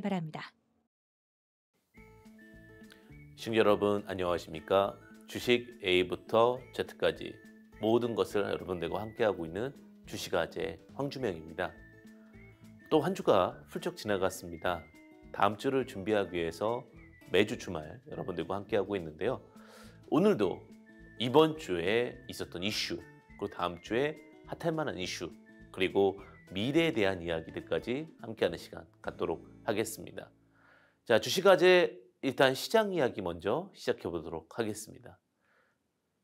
바랍니다. 시청자 여러분 안녕하십니까? 주식 A부터 Z까지 모든 것을 여러분들과 함께하고 있는 주식아재 황주명입니다. 또 한 주가 훌쩍 지나갔습니다. 다음 주를 준비하기 위해서 매주 주말 여러분들과 함께하고 있는데요. 오늘도 이번 주에 있었던 이슈, 그리고 다음 주에 핫할 만한 이슈, 그리고 미래에 대한 이야기들까지 함께하는 시간 갖도록 하겠습니다. 자, 주식아재 일단 시장 이야기 먼저 시작해 보도록 하겠습니다.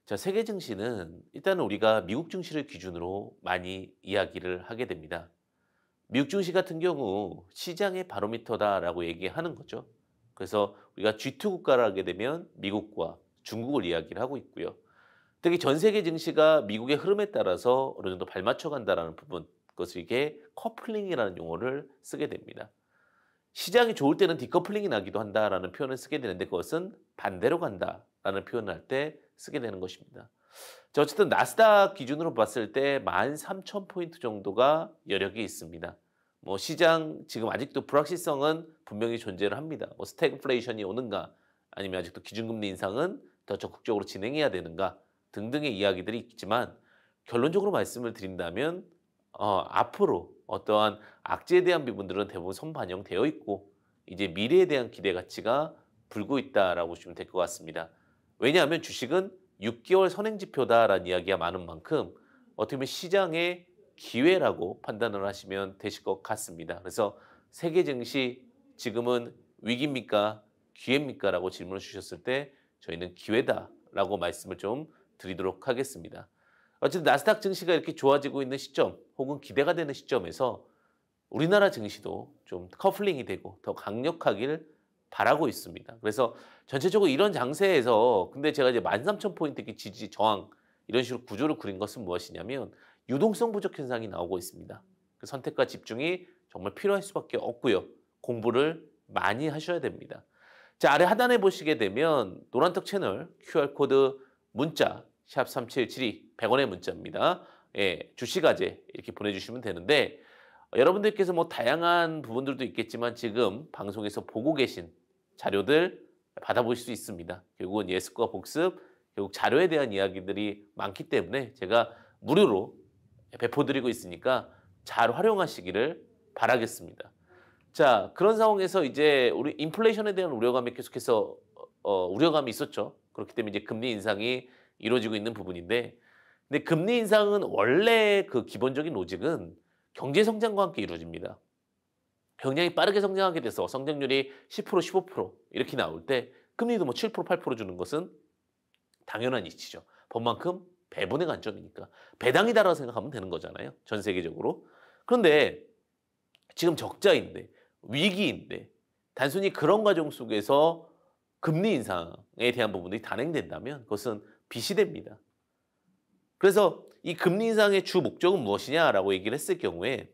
자, 세계 증시는 일단 우리가 미국 증시를 기준으로 많이 이야기를 하게 됩니다. 미국 증시 같은 경우 시장의 바로미터다라고 얘기하는 거죠. 그래서 우리가 G2 국가를 하게 되면 미국과 중국을 이야기를 하고 있고요. 특히 전 세계 증시가 미국의 흐름에 따라서 어느 정도 발맞춰 간다라는 부분, 그것을 이게 커플링이라는 용어를 쓰게 됩니다. 시장이 좋을 때는 디커플링이 나기도 한다라는 표현을 쓰게 되는데 그것은 반대로 간다라는 표현을 할 때 쓰게 되는 것입니다. 자, 어쨌든 나스닥 기준으로 봤을 때 13,000포인트 정도가 여력이 있습니다. 뭐 시장 지금 아직도 불확실성은 분명히 존재를 합니다. 뭐 스태그플레이션이 오는가 아니면 아직도 기준금리 인상은 더 적극적으로 진행해야 되는가 등등의 이야기들이 있지만 결론적으로 말씀을 드린다면 어, 앞으로 어떠한 악재에 대한 부분들은 대부분 선반영되어 있고 이제 미래에 대한 기대 가치가 불고 있다라고 보시면 될 것 같습니다. 왜냐하면 주식은 6개월 선행지표다라는 이야기가 많은 만큼 어떻게 보면 시장의 기회라고 판단을 하시면 되실 것 같습니다. 그래서 세계 증시 지금은 위기입니까? 기회입니까? 라고 질문을 주셨을 때 저희는 기회다라고 말씀을 좀 드리도록 하겠습니다. 어쨌든 나스닥 증시가 이렇게 좋아지고 있는 시점 혹은 기대가 되는 시점에서 우리나라 증시도 좀 커플링이 되고 더 강력하길 바라고 있습니다. 그래서 전체적으로 이런 장세에서 근데 제가 이제 13,000포인트 의 지지 저항 이런 식으로 구조를 그린 것은 무엇이냐면 유동성 부족 현상이 나오고 있습니다. 그 선택과 집중이 정말 필요할 수밖에 없고요. 공부를 많이 하셔야 됩니다. 자, 아래 하단에 보시게 되면 노란턱 채널, QR코드, 문자 샵 3772, 100원의 문자입니다. 예, 주식아재 이렇게 보내주시면 되는데 여러분들께서 뭐 다양한 부분들도 있겠지만 지금 방송에서 보고 계신 자료들 받아보실 수 있습니다. 결국은 예습과 복습, 결국 자료에 대한 이야기들이 많기 때문에 제가 무료로 배포드리고 있으니까 잘 활용하시기를 바라겠습니다. 자, 그런 상황에서 이제 우리 인플레이션에 대한 우려감이 계속해서 어, 우려감이 있었죠. 그렇기 때문에 이제 금리 인상이 이루어지고 있는 부분인데 근데 금리 인상은 원래 그 기본적인 로직은 경제 성장과 함께 이루어집니다. 굉장히 빠르게 성장하게 돼서 성장률이 10% 15% 이렇게 나올 때 금리도 뭐7% 8% 주는 것은 당연한 이치죠. 법만큼 배분의 관점이니까 배당이다라고 생각하면 되는 거잖아요. 전 세계적으로. 그런데 지금 적자인데 위기인데 단순히 그런 과정 속에서 금리 인상에 대한 부분들이 단행된다면 그것은 비시됩니다 그래서 이 금리 인상의 주 목적은 무엇이냐라고 얘기를 했을 경우에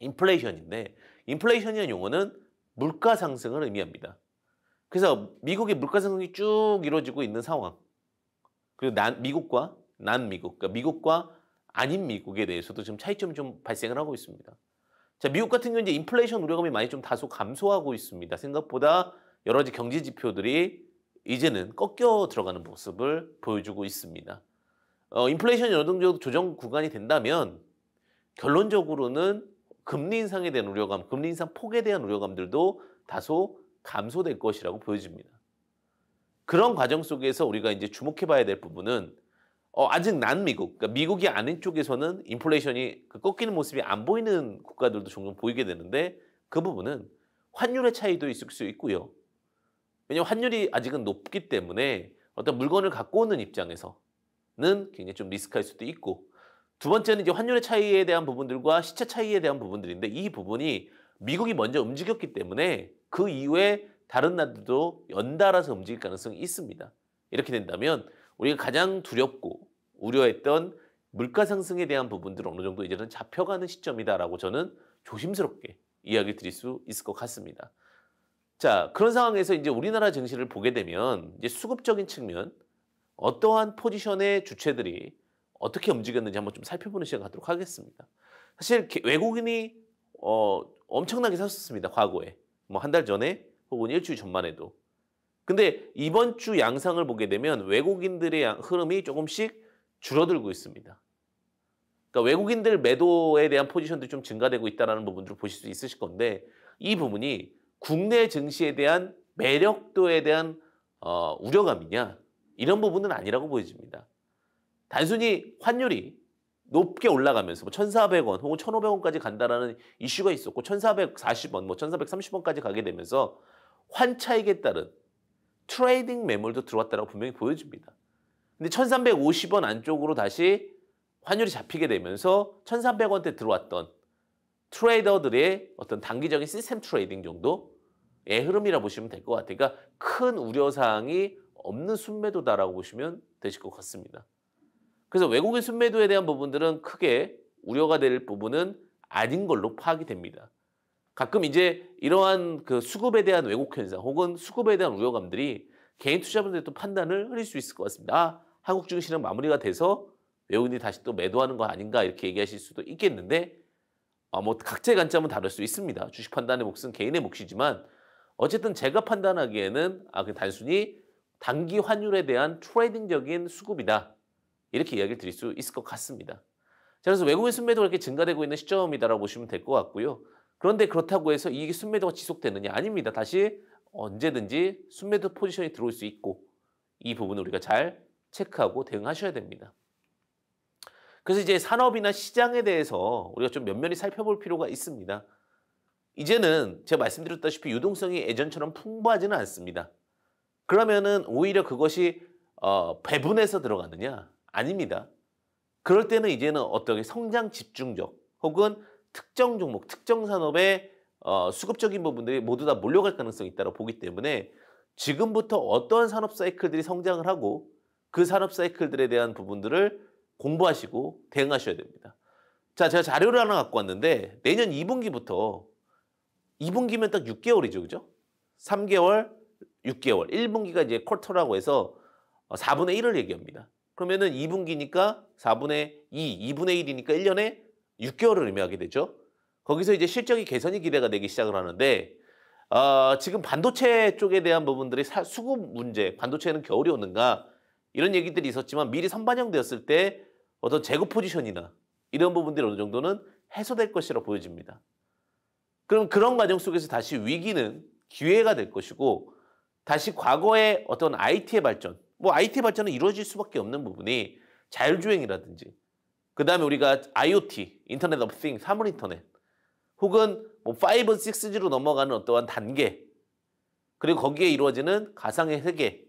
인플레이션인데 인플레이션이라는 용어는 물가 상승을 의미합니다. 그래서 미국의 물가 상승이 쭉 이루어지고 있는 상황 그리고 난 미국과 난 미국 그러니까 미국과 아닌 미국에 대해서도 지금 차이점이 좀 발생을 하고 있습니다. 자 미국 같은 경우 이제 인플레이션 우려감이 많이 좀 다소 감소하고 있습니다. 생각보다 여러 가지 경제 지표들이 이제는 꺾여 들어가는 모습을 보여주고 있습니다. 어, 인플레이션 어느 정 조정 구간이 된다면 결론적으로는 금리 인상에 대한 우려감, 금리 인상 폭에 대한 우려감들도 다소 감소될 것이라고 보여집니다. 그런 과정 속에서 우리가 이제 주목해 봐야 될 부분은 어, 아직 난 미국, 그러니까 미국이 아닌 쪽에서는 인플레이션이 그 꺾이는 모습이 안 보이는 국가들도 종종 보이게 되는데 그 부분은 환율의 차이도 있을 수 있고요. 왜냐면 환율이 아직은 높기 때문에 어떤 물건을 갖고 오는 입장에서는 굉장히 좀 리스크할 수도 있고 두 번째는 이제 환율의 차이에 대한 부분들과 시차 차이에 대한 부분들인데 이 부분이 미국이 먼저 움직였기 때문에 그 이후에 다른 나라들도 연달아서 움직일 가능성이 있습니다. 이렇게 된다면 우리가 가장 두렵고 우려했던 물가 상승에 대한 부분들 어느 정도 이제는 잡혀가는 시점이다라고 저는 조심스럽게 이야기 드릴 수 있을 것 같습니다. 자, 그런 상황에서 이제 우리나라 증시를 보게 되면 이제 수급적인 측면 어떠한 포지션의 주체들이 어떻게 움직였는지 한번 좀 살펴보는 시간 갖도록 하겠습니다. 사실 외국인이 어, 엄청나게 샀었습니다. 과거에. 뭐 한 달 전에 혹은 일주일 전만 해도. 근데 이번 주 양상을 보게 되면 외국인들의 흐름이 조금씩 줄어들고 있습니다. 그러니까 외국인들 매도에 대한 포지션도 좀 증가되고 있다는 부분들을 보실 수 있으실 건데 이 부분이 국내 증시에 대한 매력도에 대한 어, 우려감이냐 이런 부분은 아니라고 보여집니다. 단순히 환율이 높게 올라가면서 뭐 1,400원 혹은 1,500원까지 간다라는 이슈가 있었고 1,440원 뭐 1,430원까지 가게 되면서 환차익에 따른 트레이딩 매물도 들어왔다고 분명히 보여집니다. 근데 1,350원 안쪽으로 다시 환율이 잡히게 되면서 1,300원대 들어왔던 트레이더들의 어떤 단기적인 시스템 트레이딩 정도 흐름이라 보시면 될 것 같아요. 그러니까 큰 우려사항이 없는 순매도다라고 보시면 되실 것 같습니다. 그래서 외국인 순매도에 대한 부분들은 크게 우려가 될 부분은 아닌 걸로 파악이 됩니다. 가끔 이제 이러한 그 수급에 대한 왜곡 현상 혹은 수급에 대한 우려감들이 개인 투자분들도 판단을 흐릴 수 있을 것 같습니다. 아, 한국 증시는 마무리가 돼서 외국인이 다시 또 매도하는 거 아닌가 이렇게 얘기하실 수도 있겠는데 아, 뭐 각자의 관점은 다를 수 있습니다. 주식 판단의 몫은 개인의 몫이지만 어쨌든 제가 판단하기에는 아, 그 단순히 단기 환율에 대한 트레이딩적인 수급이다. 이렇게 이야기를 드릴 수 있을 것 같습니다. 자, 그래서 외국인 순매도가 이렇게 증가되고 있는 시점이다라고 보시면 될 것 같고요. 그런데 그렇다고 해서 이게 순매도가 지속되느냐? 아닙니다. 다시 언제든지 순매도 포지션이 들어올 수 있고 이 부분을 우리가 잘 체크하고 대응하셔야 됩니다. 그래서 이제 산업이나 시장에 대해서 우리가 좀 면면히 살펴볼 필요가 있습니다. 이제는 제가 말씀드렸다시피 유동성이 예전처럼 풍부하지는 않습니다. 그러면은 오히려 그것이 어, 배분해서 들어가느냐? 아닙니다. 그럴 때는 이제는 어떻게 성장 집중적 혹은 특정 종목, 특정 산업의 어, 수급적인 부분들이 모두 다 몰려갈 가능성이 있다고 보기 때문에 지금부터 어떠한 산업 사이클들이 성장을 하고 그 산업 사이클들에 대한 부분들을 공부하시고 대응하셔야 됩니다. 자, 제가 자료를 하나 갖고 왔는데 내년 2분기부터 2분기면 딱 6개월이죠. 그죠? 3개월, 6개월. 1분기가 이제 쿼터라고 해서 4분의 어, 1을 얘기합니다. 그러면은 2분기니까 4분의 2, 2분의 1이니까 1년에 6개월을 의미하게 되죠. 거기서 이제 실적이 개선이 기대가 되기 시작을 하는데 어, 지금 반도체 쪽에 대한 부분들이 사, 수급 문제, 반도체는 겨울이 오는가 이런 얘기들이 있었지만 미리 선반영되었을 때 어떤 재고 포지션이나 이런 부분들이 어느 정도는 해소될 것이라 보여집니다. 그럼 그런 과정 속에서 다시 위기는 기회가 될 것이고 다시 과거의 어떤 IT의 발전, 뭐 IT 발전은 이루어질 수밖에 없는 부분이 자율주행이라든지 그 다음에 우리가 IoT, 인터넷 오브 띵, 사물 인터넷 혹은 뭐 5, 6G로 넘어가는 어떠한 단계 그리고 거기에 이루어지는 가상의 세계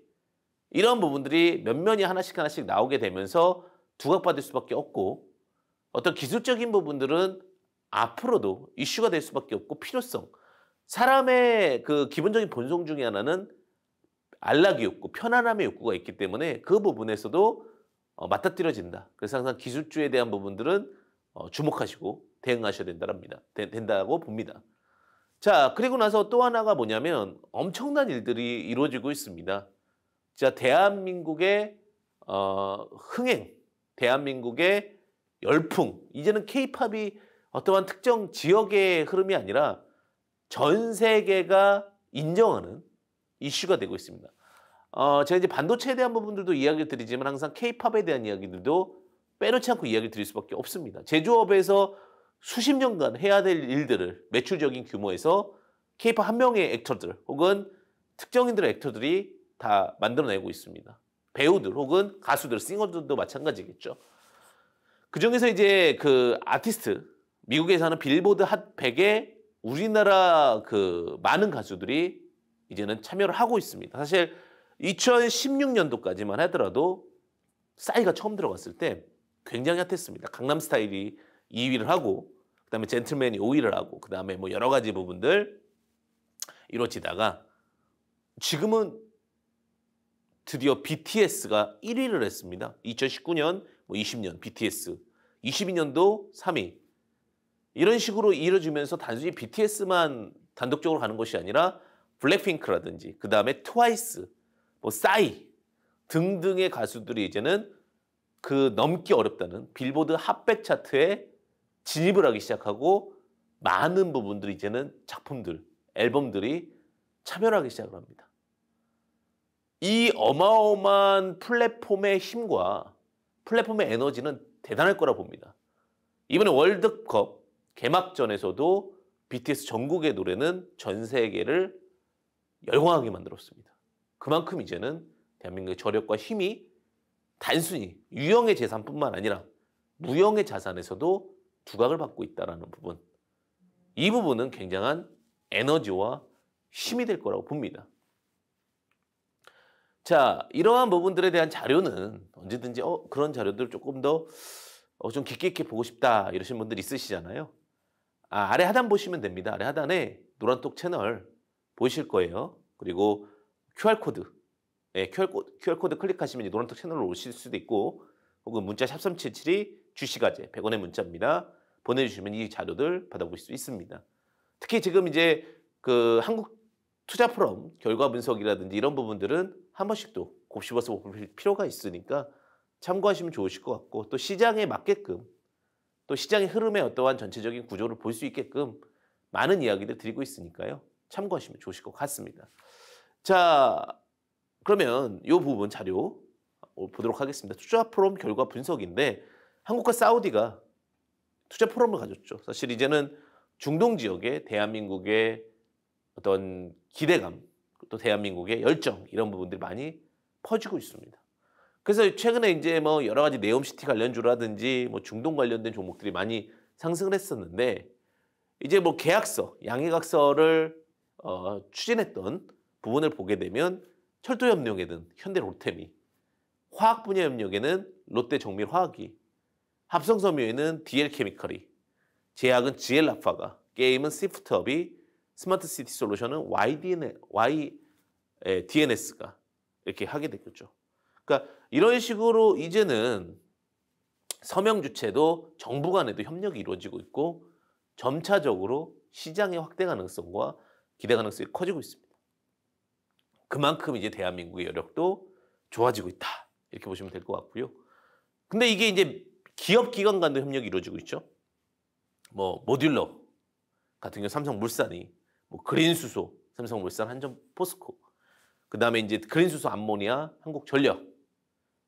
이런 부분들이 몇면이 하나씩 하나씩 나오게 되면서 두각받을 수밖에 없고 어떤 기술적인 부분들은 앞으로도 이슈가 될 수밖에 없고 필요성. 사람의 그 기본적인 본성 중에 하나는 안락의 욕구, 편안함의 욕구가 있기 때문에 그 부분에서도 어, 맞닥뜨려진다. 그래서 항상 기술주에 대한 부분들은 어, 주목하시고 대응하셔야 된다랍니다. 되, 된다고 봅니다. 자, 그리고 나서 또 하나가 뭐냐면 엄청난 일들이 이루어지고 있습니다. 자, 대한민국의 어, 흥행, 대한민국의 열풍, 이제는 케이팝이 어떠한 특정 지역의 흐름이 아니라 전 세계가 인정하는 이슈가 되고 있습니다. 어, 제가 이제 반도체에 대한 부분들도 이야기 드리지만 항상 케이팝에 대한 이야기들도 빼놓지 않고 이야기 드릴 수밖에 없습니다. 제조업에서 수십 년간 해야 될 일들을 매출적인 규모에서 케이팝 한 명의 액터들 혹은 특정인들의 액터들이 다 만들어내고 있습니다. 배우들 혹은 가수들, 싱어들도 마찬가지겠죠. 그 중에서 이제 그 아티스트, 미국에 서는 빌보드 핫100에 우리나라 그 많은 가수들이 이제는 참여를 하고 있습니다. 사실 2016년도까지만 하더라도 싸이가 처음 들어갔을 때 굉장히 핫했습니다. 강남 스타일이 2위를 하고 그다음에 젠틀맨이 5위를 하고 그다음에 뭐 여러 가지 부분들 이루어지다가 지금은 드디어 BTS가 1위를 했습니다. 2019년, 뭐 20년 BTS, 22년도 3위, 이런 식으로 이뤄지면서 단순히 BTS만 단독적으로 가는 것이 아니라 블랙핑크라든지 그 다음에 트와이스, 뭐 싸이 등등의 가수들이 이제는 그 넘기 어렵다는 빌보드 핫백 차트에 진입을 하기 시작하고 많은 부분들이 이제는 작품들, 앨범들이 차별하기 시작을 합니다. 이 어마어마한 플랫폼의 힘과 플랫폼의 에너지는 대단할 거라 봅니다. 이번에 월드컵 개막전에서도 BTS 전국의 노래는 전 세계를 열광하게 만들었습니다. 그만큼 이제는 대한민국의 저력과 힘이 단순히 유형의 재산뿐만 아니라 무형의 자산에서도 두각을 받고 있다는 부분. 이 부분은 굉장한 에너지와 힘이 될 거라고 봅니다. 자, 이러한 부분들에 대한 자료는 언제든지 어, 그런 자료들 조금 더 어, 깊게 있게 보고 싶다 이러신 분들 있으시잖아요. 아, 래 하단 보시면 됩니다. 아래 하단에 노란톡 채널 보실 이 거예요. 그리고 QR코드, 예, QR코드, QR코드 클릭하시면 노란톡 채널로 오실 수도 있고 혹은 문자 샵3 7 7이 주식아재 100원의 문자입니다. 보내주시면 이 자료들 받아보실 수 있습니다. 특히 지금 이제 그 한국 투자 프롬 결과 분석이라든지 이런 부분들은 한 번씩 또 곱씹어서 볼 필요가 있으니까 참고하시면 좋으실 것 같고 또 시장에 맞게끔 또 시장의 흐름의 어떠한 전체적인 구조를 볼 수 있게끔 많은 이야기를 드리고 있으니까요. 참고하시면 좋으실 것 같습니다. 자, 그러면 이 부분 자료 어, 보도록 하겠습니다. 투자 포럼 결과 분석인데 한국과 사우디가 투자 포럼을 가졌죠. 사실 이제는 중동 지역에 대한민국의 어떤 기대감 또 대한민국의 열정 이런 부분들이 많이 퍼지고 있습니다. 그래서 최근에 이제 뭐 여러 가지 네옴시티 관련주라든지 뭐 중동 관련된 종목들이 많이 상승을 했었는데 이제 뭐 계약서, 양해각서를 어, 추진했던 부분을 보게 되면 철도협력에는 현대로템이, 화학 분야협력에는 롯데정밀화학이, 합성섬유에는 DL케미컬이, 제약은 GL라파가, 게임은 시프트업이, 스마트시티 솔루션은 YDN, YDNS가 이렇게 하게 됐겠죠. 그러니까 이런 식으로 이제는 서명 주체도 정부 간에도 협력이 이루어지고 있고 점차적으로 시장의 확대 가능성과 기대 가능성이 커지고 있습니다. 그만큼 이제 대한민국의 여력도 좋아지고 있다. 이렇게 보시면 될 것 같고요. 근데 이게 이제 기업 기관 간도 협력이 이루어지고 있죠. 뭐 모듈러 같은 경우 삼성물산이 뭐 그린수소, 삼성물산, 한전포스코. 그다음에 이제 그린수소 암모니아, 한국전력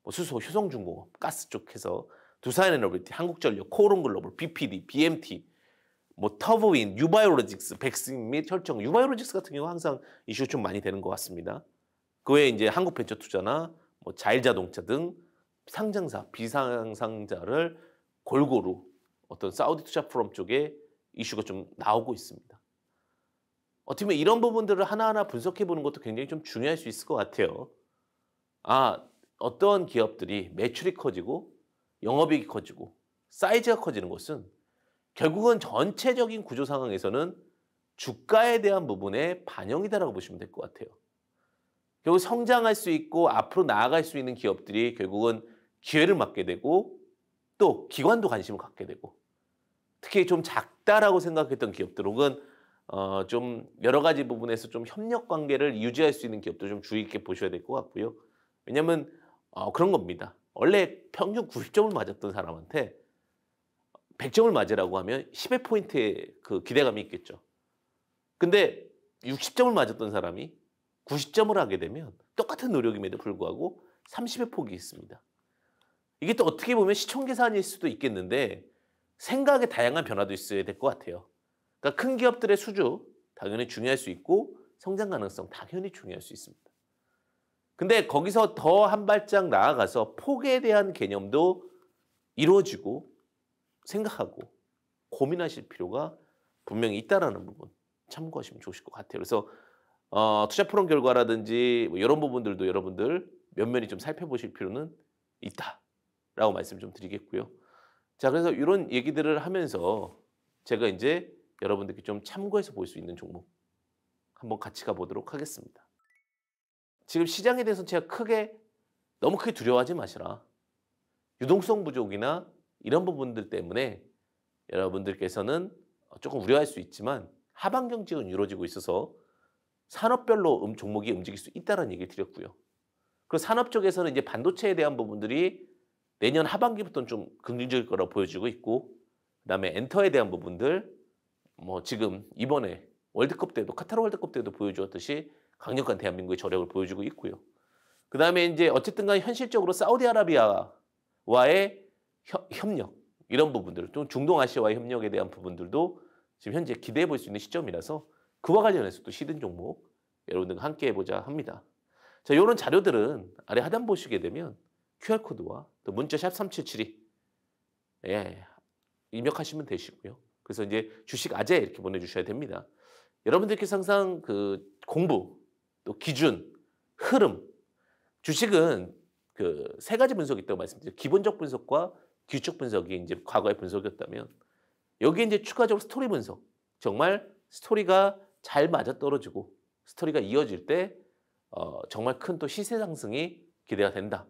뭐 수소, 효성중공업, 가스 쪽 해서 두산에너비티, 한국전력, 코오롱글로벌, BPD, BMT, 뭐 터보인, 유바이오로직스, 백신 및 혈청, 유바이오로직스 같은 경우 항상 이슈 좀 많이 되는 것 같습니다. 그 외에 이제 한국벤처투자나 뭐자일자동차등 상장사, 비상상자를 골고루 어떤 사우디 투자 프롬 쪽에 이슈가 좀 나오고 있습니다. 어떻게 보면 이런 부분들을 하나하나 분석해 보는 것도 굉장히 좀 중요할 수 있을 것 같아요. 아, 어떤 기업들이 매출이 커지고 영업이익이 커지고 사이즈가 커지는 것은 결국은 전체적인 구조 상황에서는 주가에 대한 부분에 반영이다라고 보시면 될 것 같아요. 결국 성장할 수 있고 앞으로 나아갈 수 있는 기업들이 결국은 기회를 맞게 되고 또 기관도 관심을 갖게 되고 특히 좀 작다라고 생각했던 기업들 혹은 어좀 여러 가지 부분에서 좀 협력 관계를 유지할 수 있는 기업도 좀 주의 깊게 보셔야 될 것 같고요. 왜냐하면 어, 그런 겁니다. 원래 평균 90점을 맞았던 사람한테 100점을 맞으라고 하면 10의 포인트의 그 기대감이 있겠죠. 근데 60점을 맞았던 사람이 90점을 하게 되면 똑같은 노력임에도 불구하고 30의 폭이 있습니다. 이게 또 어떻게 보면 시총 계산일 수도 있겠는데 생각의 다양한 변화도 있어야 될 것 같아요. 그러니까 큰 기업들의 수주 당연히 중요할 수 있고 성장 가능성 당연히 중요할 수 있습니다. 근데 거기서 더 한 발짝 나아가서 폭에 대한 개념도 이루어지고 생각하고 고민하실 필요가 분명히 있다라는 부분 참고하시면 좋으실 것 같아요. 그래서 어, 투자 프론 결과라든지 뭐 이런 부분들도 여러분들 면면히 좀 살펴보실 필요는 있다라고 말씀 좀 드리겠고요. 자, 그래서 이런 얘기들을 하면서 제가 이제 여러분들께 좀 참고해서 볼 수 있는 종목 한번 같이 가보도록 하겠습니다. 지금 시장에 대해서 제가 크게 너무 크게 두려워하지 마시라. 유동성 부족이나 이런 부분들 때문에 여러분들께서는 조금 우려할 수 있지만 하반 경직은 이루어지고 있어서 산업별로 음, 종목이 움직일 수 있다는 얘기를 드렸고요. 그리고 산업 쪽에서는 이제 반도체에 대한 부분들이 내년 하반기부터는 좀 긍정적일 거라고 보여지고 있고 그다음에 엔터에 대한 부분들 뭐 지금 이번에 월드컵 때도 카타르 월드컵 때도 보여주었듯이 강력한 대한민국의 저력을 보여주고 있고요. 그 다음에 이제 어쨌든 간 현실적으로 사우디아라비아와의 협, 협력, 이런 부분들, 좀 중동아시아와의 협력에 대한 부분들도 지금 현재 기대해 볼 수 있는 시점이라서 그와 관련해서도 시든 종목 여러분들과 함께 해보자 합니다. 자, 이런 자료들은 아래 하단 보시게 되면 QR코드와 또 문자 샵 3772. 예, 입력하시면 되시고요. 그래서 이제 주식 아재 이렇게 보내주셔야 됩니다. 여러분들께서 항상 그 공부, 또 기준, 흐름. 주식은 그 세 가지 분석이 있다고 말씀드렸죠. 기본적 분석과 기축 분석이 이제 과거의 분석이었다면 여기 이제 추가적으로 스토리 분석. 정말 스토리가 잘 맞아떨어지고 스토리가 이어질 때 어, 정말 큰 또 시세 상승이 기대가 된다.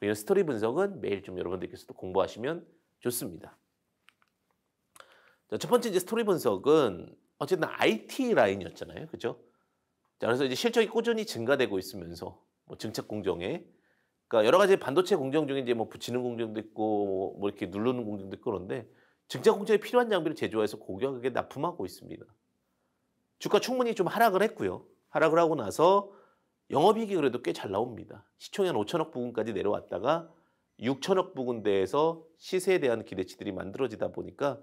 이런 스토리 분석은 매일 좀 여러분들께서도 공부하시면 좋습니다. 자, 첫 번째 이제 스토리 분석은 어쨌든 IT 라인이었잖아요. 그죠? 자, 그래서 이제 실적이 꾸준히 증가되고 있으면서 뭐 증착 공정에 그러니까 여러 가지 반도체 공정 중에 이제 뭐 붙이는 공정도 있고 뭐, 뭐 이렇게 누르는 공정도 있고 그런데 증착 공정에 필요한 장비를 제조해서 고격하게 납품하고 있습니다. 주가 충분히 좀 하락을 했고요. 하락을 하고 나서 영업이익이 그래도 꽤 잘 나옵니다. 시총이 한 5천억 부근까지 내려왔다가 6천억 부근대에서 시세에 대한 기대치들이 만들어지다 보니까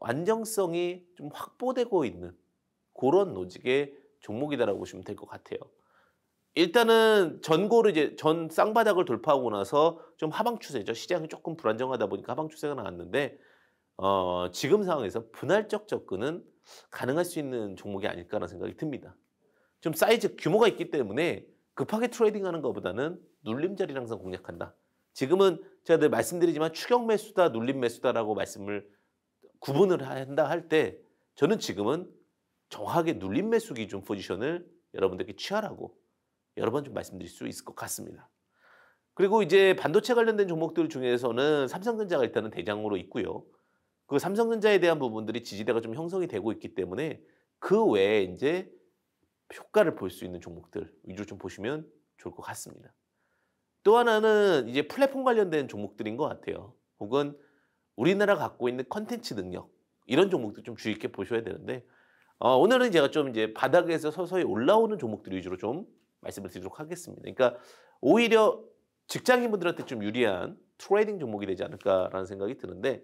안정성이 좀 확보되고 있는 그런 노직의 종목이다라고 보시면 될 것 같아요. 일단은 전고를 이제 전 쌍바닥을 돌파하고 나서 좀 하방 추세죠. 시장이 조금 불안정하다 보니까 하방 추세가 나왔는데 어, 지금 상황에서 분할적 접근은 가능할 수 있는 종목이 아닐까라는 생각이 듭니다. 좀 사이즈 규모가 있기 때문에 급하게 트레이딩하는 것보다는 눌림 자리를 항상 공략한다. 지금은 제가 늘 말씀드리지만 추격 매수다 눌림 매수다라고 말씀을 구분을 한다 할 때 저는 지금은 정확하게 눌림 매수 기준 포지션을 여러분들께 취하라고 여러 번 좀 말씀드릴 수 있을 것 같습니다. 그리고 이제 반도체 관련된 종목들 중에서는 삼성전자가 일단은 대장으로 있고요. 그 삼성전자에 대한 부분들이 지지대가 좀 형성이 되고 있기 때문에 그 외에 이제 효과를 볼 수 있는 종목들 위주로 좀 보시면 좋을 것 같습니다. 또 하나는 이제 플랫폼 관련된 종목들인 것 같아요. 혹은 우리나라 갖고 있는 컨텐츠 능력 이런 종목들 좀 주의 깊게 보셔야 되는데 어, 오늘은 제가 좀 이제 바닥에서 서서히 올라오는 종목들 위주로 좀 말씀을 드리도록 하겠습니다. 그러니까 오히려 직장인분들한테 좀 유리한 트레이딩 종목이 되지 않을까라는 생각이 드는데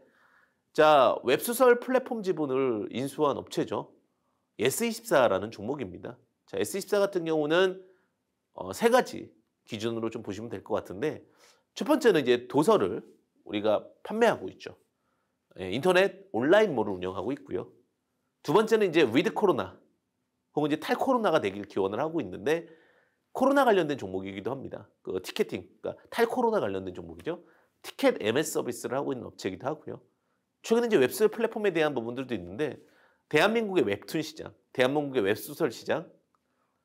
자 웹수설 플랫폼 지분을 인수한 업체죠. S24라는 종목입니다. 자 S24 같은 경우는 어, 세 가지 기준으로 좀 보시면 될 것 같은데 첫 번째는 이제 도서를 우리가 판매하고 있죠. 예, 인터넷 온라인몰을 운영하고 있고요. 두 번째는 이제 위드 코로나 혹은 이제 탈 코로나가 되길 기원을 하고 있는데 코로나 관련된 종목이기도 합니다. 그 티켓팅, 그러니까 탈 코로나 관련된 종목이죠. 티켓 MS 서비스를 하고 있는 업체이기도 하고요. 최근에 이제 웹소설 플랫폼에 대한 부분들도 있는데 대한민국의 웹툰 시장, 대한민국의 웹소설 시장,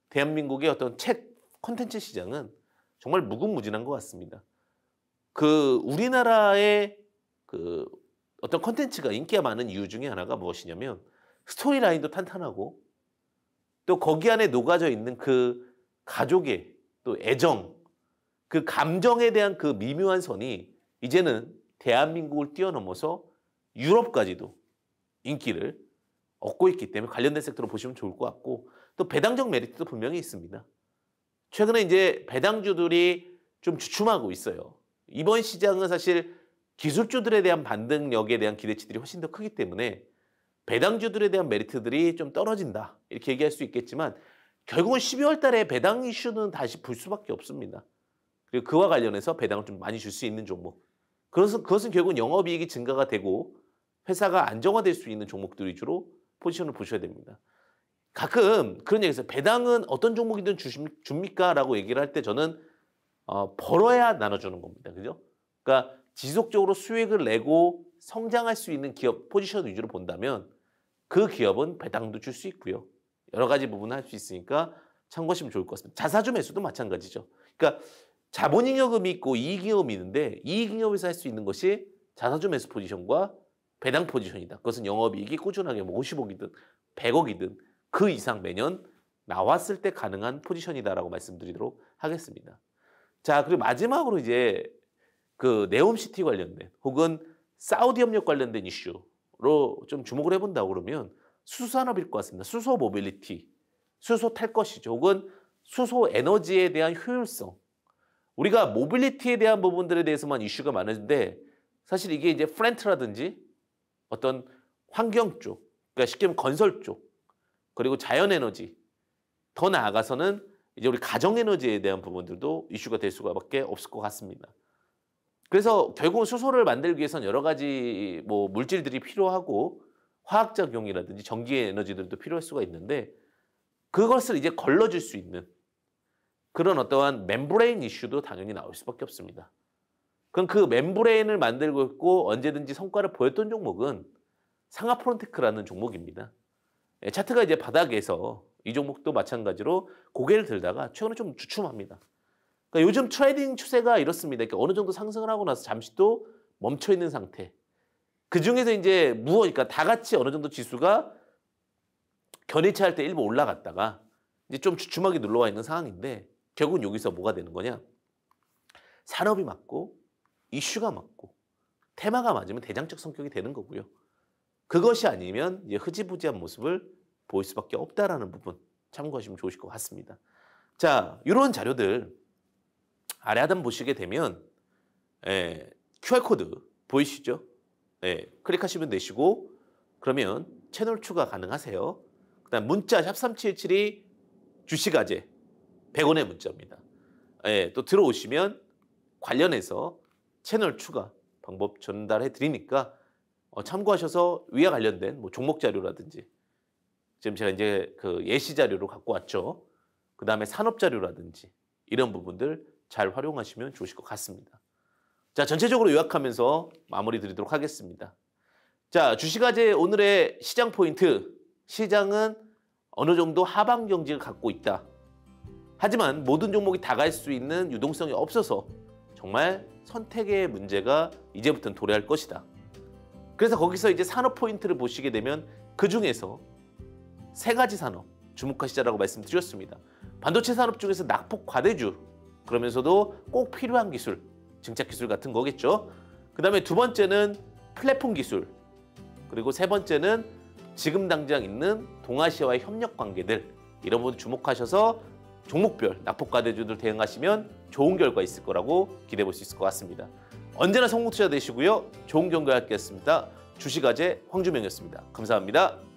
대한민국의 어떤 책 콘텐츠 시장은 정말 무궁무진한 것 같습니다. 그 우리나라의 그 어떤 콘텐츠가 인기가 많은 이유 중에 하나가 무엇이냐면 스토리라인도 탄탄하고 또 거기 안에 녹아져 있는 그 가족의 또 애정, 그 감정에 대한 그 미묘한 선이 이제는 대한민국을 뛰어넘어서 유럽까지도 인기를 얻고 있기 때문에 관련된 섹터로 보시면 좋을 것 같고 또 배당적 메리트도 분명히 있습니다. 최근에 이제 배당주들이 좀 주춤하고 있어요. 이번 시장은 사실 기술주들에 대한 반등력에 대한 기대치들이 훨씬 더 크기 때문에 배당주들에 대한 메리트들이 좀 떨어진다 이렇게 얘기할 수 있겠지만 결국은 12월 달에 배당 이슈는 다시 불 수밖에 없습니다. 그리고 그와 관련해서 배당을 좀 많이 줄 수 있는 종목. 그것은, 그것은 결국은 영업이익이 증가가 되고 회사가 안정화될 수 있는 종목들 이주로 포지션을 보셔야 됩니다. 가끔 그런 얘기에서 배당은 어떤 종목이든 주십, 줍니까? 라고 얘기를 할 때 저는 어, 벌어야 나눠주는 겁니다. 그죠? 그러니까 지속적으로 수익을 내고 성장할 수 있는 기업 포지션 위주로 본다면 그 기업은 배당도 줄 수 있고요. 여러 가지 부분을 할 수 있으니까 참고하시면 좋을 것 같습니다. 자사주 매수도 마찬가지죠. 그러니까 자본잉여금이 있고 이익잉여금이 있는데 이익잉여금에서 할 수 있는 것이 자사주 매수 포지션과 배당 포지션이다. 그것은 영업이익이 꾸준하게 뭐 50억이든 100억이든 그 이상 매년 나왔을 때 가능한 포지션이다라고 말씀드리도록 하겠습니다. 자, 그리고 마지막으로 이제 그 네옴시티 관련된 혹은 사우디 협력 관련된 이슈 쪽으로 좀 주목을 해본다 고 그러면 수산업일 것 같습니다. 수소 모빌리티, 수소 탈 것이죠. 혹은 수소 에너지에 대한 효율성. 우리가 모빌리티에 대한 부분들에 대해서만 이슈가 많은데 사실 이게 이제 프렌트라든지 어떤 환경 쪽, 그러니까 쉽게 말하면 건설 쪽, 그리고 자연 에너지, 더 나아가서는 이제 우리 가정 에너지에 대한 부분들도 이슈가 될 수밖에 없을 것 같습니다. 그래서 결국은 수소를 만들기 위해선 여러 가지 뭐 물질들이 필요하고 화학작용이라든지 전기의 에너지들도 필요할 수가 있는데 그것을 이제 걸러줄 수 있는 그런 어떠한 멤브레인 이슈도 당연히 나올 수밖에 없습니다. 그럼 그 멤브레인을 만들고 있고 언제든지 성과를 보였던 종목은 상하프론테크라는 종목입니다. 예, 차트가 이제 바닥에서 이 종목도 마찬가지로 고개를 들다가 최근에 좀 주춤합니다. 그러니까 요즘 트레이딩 추세가 이렇습니다. 그러니까 어느 정도 상승을 하고 나서 잠시 또 멈춰 있는 상태. 그 중에서 이제 무엇, 그러니까 다 같이 어느 정도 지수가 견해차할 때 일부 올라갔다가 이제 좀 주춤하게 눌러와 있는 상황인데 결국은 여기서 뭐가 되는 거냐? 산업이 맞고 이슈가 맞고 테마가 맞으면 대장적 성격이 되는 거고요. 그것이 아니면 이제 흐지부지한 모습을 보일 수밖에 없다라는 부분 참고하시면 좋으실 것 같습니다. 자, 이런 자료들 아래 하단 보시게 되면 예, QR코드 보이시죠? 예, 클릭하시면 되시고 그러면 채널 추가 가능하세요. 그 다음 문자 샵3777이 주식아재 100원의 문자입니다. 예, 또 들어오시면 관련해서 채널 추가 방법 전달해 드리니까 어, 참고하셔서 위와 관련된 뭐 종목 자료라든지 지금 제가 이제 그 예시 자료로 갖고 왔죠. 그 다음에 산업 자료라든지 이런 부분들 잘 활용하시면 좋으실 것 같습니다. 자, 전체적으로 요약하면서 마무리 드리도록 하겠습니다. 자, 주식아재 오늘의 시장 포인트. 시장은 어느 정도 하방 경직을 갖고 있다. 하지만 모든 종목이 다 갈 수 있는 유동성이 없어서 정말 선택의 문제가 이제부터는 도래할 것이다. 그래서 거기서 이제 산업 포인트를 보시게 되면 그 중에서 세 가지 산업 주목하시자라고 말씀드렸습니다. 반도체 산업 중에서 낙폭 과대주 그러면서도 꼭 필요한 기술, 증착 기술 같은 거겠죠. 그 다음에 두 번째는 플랫폼 기술. 그리고 세 번째는 지금 당장 있는 동아시아와의 협력 관계들. 이런 부분 주목하셔서 종목별 낙폭과 대주들 대응하시면 좋은 결과 있을 거라고 기대해 볼 수 있을 것 같습니다. 언제나 성공 투자 되시고요. 좋은 경과 하겠습니다. 주식아재 황주명이었습니다. 감사합니다.